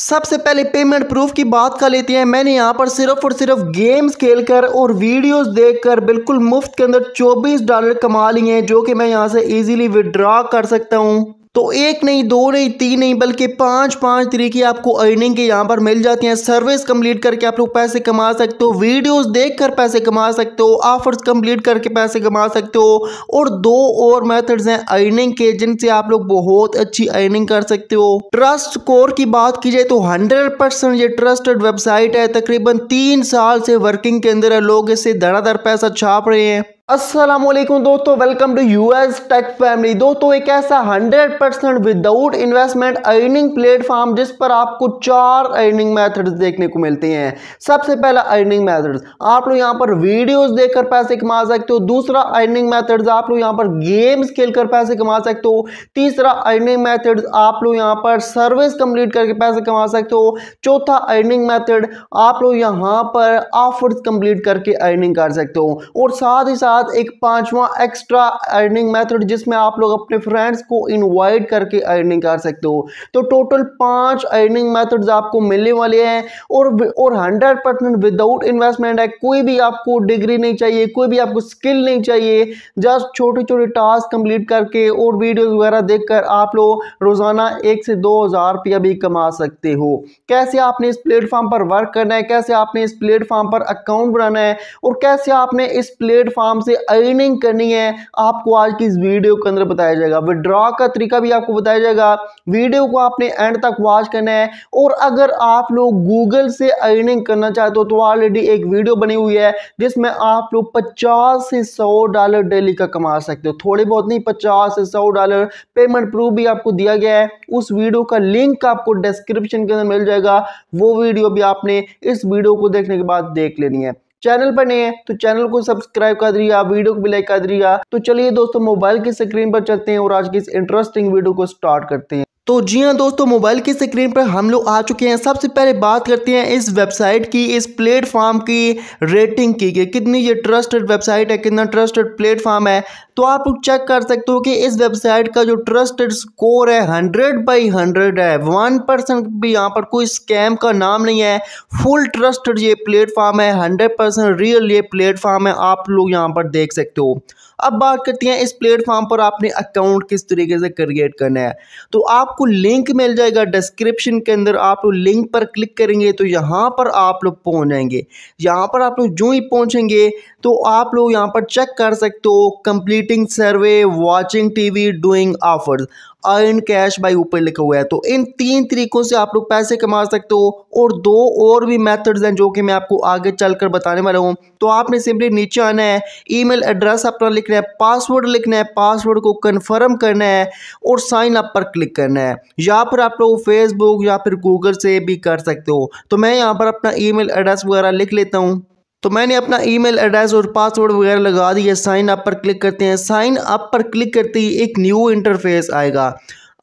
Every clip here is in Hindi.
सबसे पहले पेमेंट प्रूफ की बात कर लेते हैं मैंने यहाँ पर सिर्फ और सिर्फ गेम्स खेलकर और वीडियोस देखकर बिल्कुल मुफ्त के अंदर 24 डॉलर कमा लिए हैं जो कि मैं यहाँ से इजीली विड्रॉ कर सकता हूँ तो एक नहीं दो नहीं तीन नहीं बल्कि पांच पांच तरीके आपको अर्निंग के यहाँ पर मिल जाती हैं सर्विस कंप्लीट करके आप लोग पैसे कमा सकते हो वीडियोस देखकर पैसे कमा सकते हो ऑफर्स कंप्लीट करके पैसे कमा सकते हो और दो और मेथड्स हैं अर्निंग के जिनसे आप लोग बहुत अच्छी अर्निंग कर सकते हो ट्रस्ट कोर की बात की जाए तो हंड्रेड परसेंट ये ट्रस्टेड वेबसाइट है तकरीबन तीन साल से वर्किंग के अंदर लोग इससे धड़ाधड़ पैसा छाप रहे हैं असलम दोस्तों welcome to U S tech family दोस्तों एक ऐसा 100% percent without investment earning platform जिस पर आपको चार अर्निंग मेथड्स देखने को मिलते हैं सबसे पहला अर्निंग मेथड्स आप लोग यहाँ पर वीडियोस देखकर पैसे कमा सकते हो दूसरा अर्निंग मेथड्स आप लोग यहाँ पर गेम्स खेल पैसे कमा सकते हो तीसरा अर्निंग मैथड्स आप लोग यहाँ पर सर्विस कम्प्लीट करके पैसे कमा सकते हो चौथा अर्निंग मैथड आप लोग यहाँ पर ऑफर्स कम्प्लीट करके अर्निंग कर सकते हो और साथ ही साथ बाद एक पांचवा एक्स्ट्रा अर्निंग मेथड जिसमें आप लोग अपने फ्रेंड्स को इनवाइट करके अर्निंग कर सकते हो तो टोटल पांच अर्निंग मेथड्स आपको मिलने वाले हैं और और हंड्रेड परसेंट विदाउट इन्वेस्टमेंट है कोई भी आपको डिग्री नहीं चाहिए कोई भी आपको स्किल नहीं चाहिए जस्ट छोटे छोटे टास्क कंप्लीट करके और वीडियोस वगैरह देख आप लोग रोज़ाना एक से दो हज़ार रुपया भी कमा सकते हो कैसे आपने इस प्लेटफॉर्म पर वर्क करना है कैसे आपने इस प्लेटफॉर्म पर अकाउंट बनाना है और कैसे आपने इस प्लेटफॉर्म से अर्निंग करनी है आपको आज की इस वीडियो के अंदर बताया जाएगा विड्रॉ का तरीका भी आपको बताया जाएगा वीडियो को आपने एंड तक वॉच करना है और अगर आप लोग गूगल से अर्निंग करना चाहते हो तो ऑलरेडी एक वीडियो बनी हुई है जिसमें आप लोग पचास से सौ डॉलर डेली का कमा सकते हो थोड़े बहुत नहीं पचास से सौ डॉलर पेमेंट प्रूफ भी आपको दिया गया है उस वीडियो का लिंक आपको डिस्क्रिप्शन के अंदर मिल जाएगा वो वीडियो भी आपने इस वीडियो को देखने के बाद देख लेनी है चैनल पर नए हैं तो चैनल को सब्सक्राइब कर दिया वीडियो को भी लाइक कर दिया तो चलिए दोस्तों मोबाइल की स्क्रीन पर चलते हैं और आज की इस इंटरेस्टिंग वीडियो को स्टार्ट करते हैं तो जी हाँ दोस्तों मोबाइल की स्क्रीन पर हम लोग आ चुके हैं सबसे पहले बात करते हैं इस वेबसाइट की इस प्लेटफॉर्म की रेटिंग की कि कितनी ये ट्रस्टेड वेबसाइट है कितना ट्रस्टेड प्लेटफॉर्म है तो आप लोग चेक कर सकते हो कि इस वेबसाइट का जो ट्रस्टेड स्कोर है हंड्रेड बाई हंड्रेड है वन परसेंट भी यहाँ पर कोई स्कैम का नाम नहीं है फुल ट्रस्टेड ये प्लेटफॉर्म है हंड्रेड परसेंट रियल ये प्लेटफॉर्म है आप लोग यहाँ पर देख सकते हो अब बात करते हैं इस प्लेटफॉर्म पर आपने अकाउंट किस तरीके से क्रिएट करना है तो आपको लिंक मिल जाएगा डिस्क्रिप्शन के अंदर आप लोग लिंक पर क्लिक करेंगे तो यहाँ पर आप लोग पहुँच जाएंगे यहाँ पर आप लोग जो ही पहुँचेंगे तो आप लोग यहाँ पर चेक कर सकते हो completing survey watching TV doing offers earn cash by ऊपर लिखा हुआ है तो इन तीन तरीकों से आप लोग पैसे कमा सकते हो और दो और भी मेथड्स हैं जो कि मैं आपको आगे चलकर बताने वाला हूँ तो आपने सिंपली नीचे आना है ईमेल एड्रेस अपना लिखना है पासवर्ड लिखना है पासवर्ड को कन्फर्म करना है और साइन अप पर क्लिक करना है या फिर आप लोग फेसबुक या फिर गूगल से भी कर सकते हो तो मैं यहाँ पर अपना मेल एड्रेस वगैरह लिख लेता हूँ तो मैंने अपना ईमेल एड्रेस और पासवर्ड वगैरह लगा दिया साइन अप पर क्लिक करते हैं साइन अप पर क्लिक करते ही एक न्यू इंटरफेस आएगा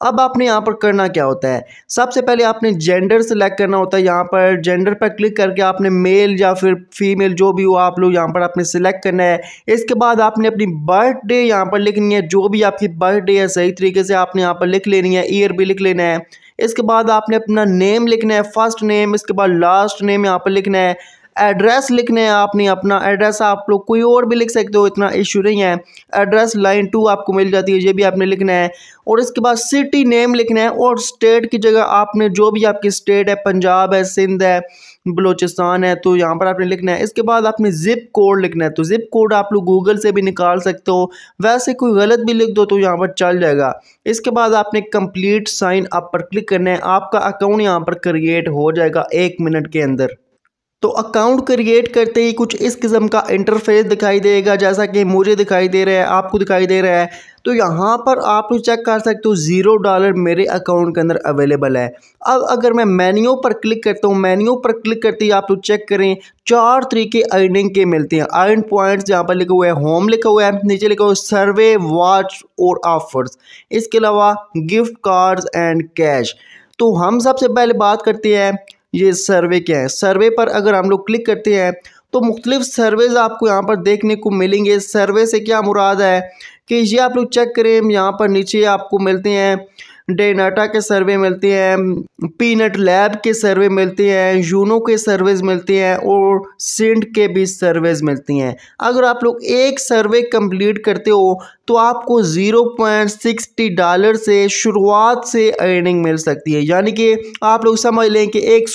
अब आपने यहाँ पर करना क्या होता है सबसे पहले आपने जेंडर सेलेक्ट करना होता है यहाँ पर जेंडर पर क्लिक करके आपने मेल या फिर फीमेल जो भी हो आप लोग यहाँ पर आपने सेलेक्ट करना है इसके बाद आपने अपनी बर्थडे यहाँ पर लिखनी है जो भी आपकी बर्थडे है सही तरीके से आपने यहाँ पर लिख लेनी है ईयर भी लिख लेना है इसके बाद आपने अपना नेम लिखना है फर्स्ट नेम इसके बाद लास्ट नेम यहाँ पर लिखना है एड्रेस लिखने हैं आपने अपना एड्रेस आप लोग कोई और भी लिख सकते हो इतना इशू नहीं है एड्रेस लाइन टू आपको मिल जाती है ये भी आपने लिखना है और इसके बाद सिटी नेम लिखना है और स्टेट की जगह आपने जो भी आपकी स्टेट है पंजाब है सिंध है बलूचिस्तान है तो यहाँ पर आपने लिखना है इसके बाद आपने ज़िप कोड लिखना है तो ज़िप कोड आप लोग गूगल से भी निकाल सकते हो वैसे कोई गलत भी लिख दो तो यहाँ पर चल जाएगा इसके बाद आपने कंप्लीट साइन अप पर क्लिक करना है आपका अकाउंट यहाँ पर क्रिएट हो जाएगा एक मिनट के अंदर तो अकाउंट क्रिएट करते ही कुछ इस किस्म का इंटरफेस दिखाई देगा जैसा कि मुझे दिखाई दे रहा है आपको दिखाई दे रहा है तो यहाँ पर आप लोग चेक कर सकते हो ज़ीरो डॉलर मेरे अकाउंट के अंदर अवेलेबल है अब अगर मैं मेन्यू पर क्लिक करता हूँ मेन्यू पर क्लिक करते ही आप लोग चेक करें चार तरीके अर्निंग के मिलते हैं अर्न पॉइंट्स यहाँ पर लिखा हुआ है होम लिखा हुआ है नीचे लिखा हुआ है सर्वे वॉच और ऑफर्स इसके अलावा गिफ्ट कार्ड्स एंड कैश तो हम सबसे पहले बात करते हैं ये सर्वे क्या है सर्वे पर अगर हम लोग क्लिक करते हैं तो मुख्तलिफ सर्वेज आपको यहाँ पर देखने को मिलेंगे सर्वे से क्या मुराद है कि ये आप लोग चेक करें यहाँ पर नीचे आपको मिलते हैं डेनाटा के सर्वे मिलते हैं पीनट लैब के सर्वे मिलते हैं यूनो के सर्वेज मिलते हैं और सेंट के भी सर्वेज मिलती हैं अगर आप लोग एक सर्वे कंप्लीट करते हो तो आपको 0.60 डॉलर से शुरुआत से अर्निंग मिल सकती है यानी कि आप लोग समझ लें कि एक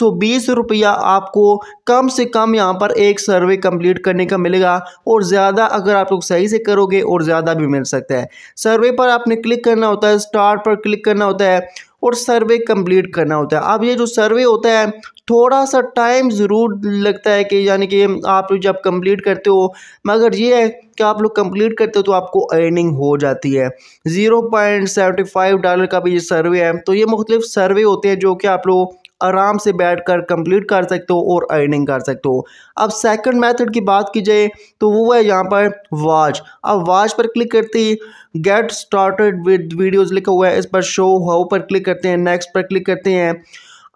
रुपया आपको कम से कम यहाँ पर एक सर्वे कंप्लीट करने का मिलेगा और ज़्यादा अगर आप लोग सही से करोगे और ज़्यादा भी मिल सकता है सर्वे पर आपने क्लिक करना होता है स्टार पर क्लिक करना होता है और सर्वे कंप्लीट करना होता है अब ये जो सर्वे होता है थोड़ा सा टाइम ज़रूर लगता है कि यानी कि आप जब कंप्लीट करते हो मगर ये है कि आप लोग कंप्लीट करते हो तो आपको अर्निंग हो जाती है zero point seventy five dollar का भी ये सर्वे है तो ये मुख्तलिफ सर्वे होते हैं जो कि आप लोग आराम से बैठ कर कंप्लीट कर सकते हो और अर्निंग कर सकते हो अब सेकंड मेथड की बात की जाए तो वो है यहाँ पर वाच अब वाच पर क्लिक करते ही गेट स्टार्टेड विद वीडियोस लिखा हुआ है इस पर शो हाउ पर क्लिक करते हैं नेक्स्ट पर क्लिक करते हैं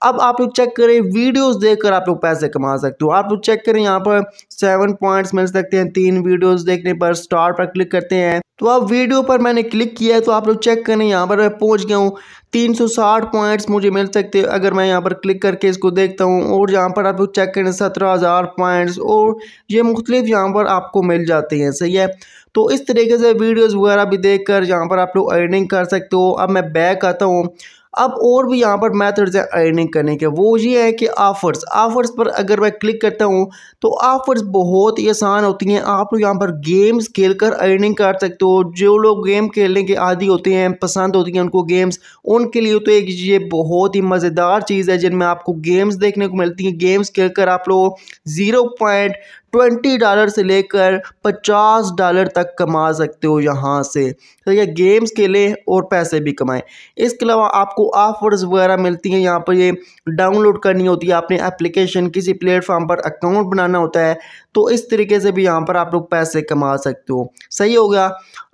अब आप लोग चेक करें वीडियोस देखकर आप लोग पैसे कमा सकते हो आप लोग चेक करें यहाँ पर सेवन पॉइंट्स मिल सकते हैं तीन वीडियोस देखने पर स्टार पर क्लिक करते हैं तो अब वीडियो पर मैंने क्लिक किया है तो आप लोग चेक करें यहाँ पर मैं पहुँच गया हूँ 360 पॉइंट्स मुझे मिल सकते हैं अगर मैं यहाँ पर क्लिक करके इसको देखता हूँ और यहाँ पर आप लोग चेक करें सत्रह हज़ार पॉइंट्स और ये मुख्तलिफ यहाँ पर आपको मिल जाते हैं सही है तो इस तरीके से वीडियोस वगैरह भी देखकर यहाँ पर आप लोग अर्निंग कर सकते हो अब मैं बैक आता हूँ अब और भी यहाँ पर मैथड्स हैं अर्निंग करने के वो ये है कि ऑफर्स ऑफर्स पर अगर मैं क्लिक करता हूँ तो ऑफ़र्स बहुत ही आसान होती हैं आप लोग यहाँ पर गेम्स खेल कर अर्निंग कर सकते हो जो लोग गेम खेलने के आदि होते हैं पसंद होती हैं उनको गेम्स उनके लिए तो एक ये बहुत ही मज़ेदार चीज़ है जिनमें आपको गेम्स देखने को मिलती हैं गेम्स खेल कर आप लोग ज़ीरो पॉइंट ट्वेंटी डॉलर से लेकर पचास डॉलर तक कमा सकते हो यहाँ से ठीक तो है गेम्स खेलें और पैसे भी कमाएं इसके अलावा आपको ऑफर्स वगैरह मिलती हैं यहाँ पर ये डाउनलोड करनी होती है आपने एप्लीकेशन किसी प्लेटफॉर्म पर अकाउंट बनाना होता है तो इस तरीके से भी यहाँ पर आप लोग पैसे कमा सकते हो सही हो गया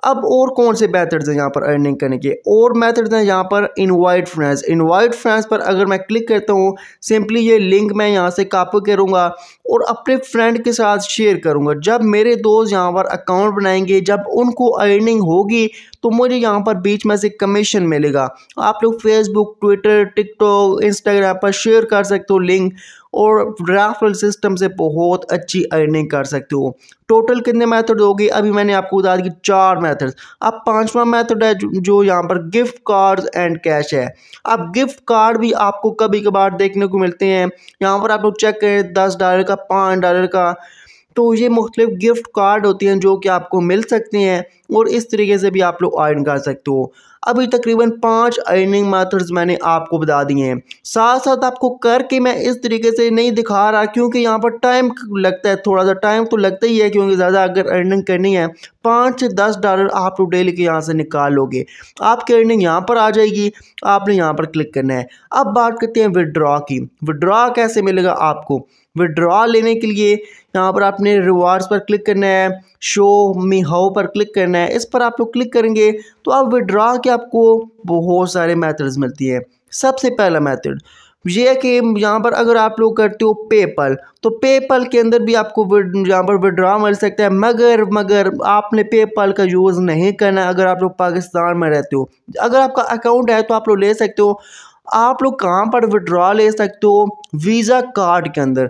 अब और कौन से मैथड्स हैं यहाँ पर अर्निंग करने के और मैथड्स हैं यहाँ पर इनवाइट फ्रेंड्स इनवाइट फ्रेंड्स पर अगर मैं क्लिक करता हूँ सिंपली ये लिंक मैं यहाँ से कापी करूँगा और अपने फ्रेंड के साथ साथ शेयर करूंगा जब मेरे दोस्त यहाँ पर अकाउंट बनाएंगे जब उनको अर्निंग होगी तो मुझे यहाँ पर बीच में से कमीशन मिलेगा आप लोग फेसबुक ट्विटर टिकटॉक इंस्टाग्राम पर शेयर कर सकते हो लिंक और राफल सिस्टम से बहुत अच्छी अर्निंग कर सकते हो टोटल कितने मेथड होगी अभी मैंने आपको बता दी चार मेथड्स अब पांचवा मेथड है जो यहाँ पर गिफ्ट कार्ड्स एंड कैश है अब गिफ्ट कार्ड भी आपको कभी कभार देखने को मिलते हैं यहाँ पर आप लोग चेक करें दस डॉलर का पाँच डॉलर का तो ये मुख्तलिफ गिफ्ट कार्ड होते हैं जो कि आपको मिल सकते हैं और इस तरीके से भी आप लोग अर्न कर सकते हो अभी तकरीबन पाँच अर्निंग मैथड्स मैंने आपको बता दिए हैं साथ साथ आपको करके मैं इस तरीके से नहीं दिखा रहा क्योंकि यहाँ पर टाइम लगता है थोड़ा सा टाइम तो लगता ही है क्योंकि ज़्यादा अगर अर्निंग करनी है पाँच से दस डॉलर आप लोग डेली के यहाँ से निकालोगे आपकी अर्निंग यहाँ पर आ जाएगी आपने यहाँ पर क्लिक करना है अब बात करते हैं विड्रॉ की विड्रॉ कैसे मिलेगा आपको विड्रॉ लेने के लिए यहाँ पर आपने रिवार्ड्स पर क्लिक करना है शो मी हाउ पर क्लिक करना है इस पर आप लोग क्लिक करेंगे तो आप विड्रॉ के आपको बहुत सारे मेथड्स मिलती हैं सबसे पहला मेथड ये है कि यहाँ पर अगर आप लोग करते हो पेपल तो पेपल के अंदर भी आपको यहाँ पर विड्रॉ मिल सकता है मगर मगर आपने पेपल का यूज़ नहीं करना अगर आप लोग पाकिस्तान में रहते हो अगर आपका अकाउंट है तो आप लोग ले सकते हो आप लोग कहाँ पर विड्रॉ ले सकते हो वीज़ा कार्ड के अंदर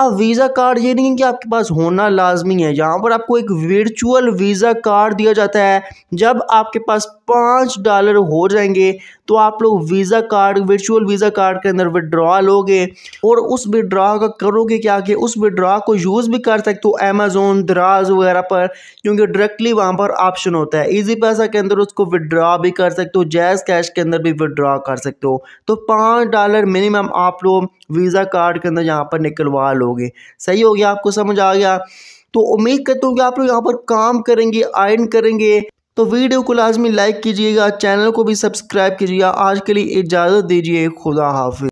अब वीज़ा कार्ड ये नहीं है कि आपके पास होना लाजमी है यहाँ पर आपको एक वर्चुअल वीज़ा कार्ड दिया जाता है जब आपके पास पाँच डॉलर हो जाएंगे तो आप लोग visa card virtual visa card के अंदर विड्रॉ लोगे और उस विड्रॉ का करोगे क्या कि उस विड्रॉ को यूज़ भी कर सकते हो अमेजोन दराज वगैरह पर क्योंकि डायरेक्टली वहाँ पर ऑप्शन होता है ईजी पैसा के अंदर उसको विड्रॉ भी कर सकते हो जैज़ कैश के अंदर भी विड्रॉ कर सकते हो तो पाँच डॉलर मिनिमम आप लोग वीज़ा कार्ड के अंदर यहाँ पर निकलवा लो पढ़ोगे सही हो गया आपको समझ आ गया तो उम्मीद करता हूँ कि आप लोग यहाँ पर काम करेंगे आयन करेंगे तो वीडियो को लाजमी लाइक कीजिएगा चैनल को भी सब्सक्राइब कीजिएगा आज के लिए इजाज़त दीजिए खुदा हाफि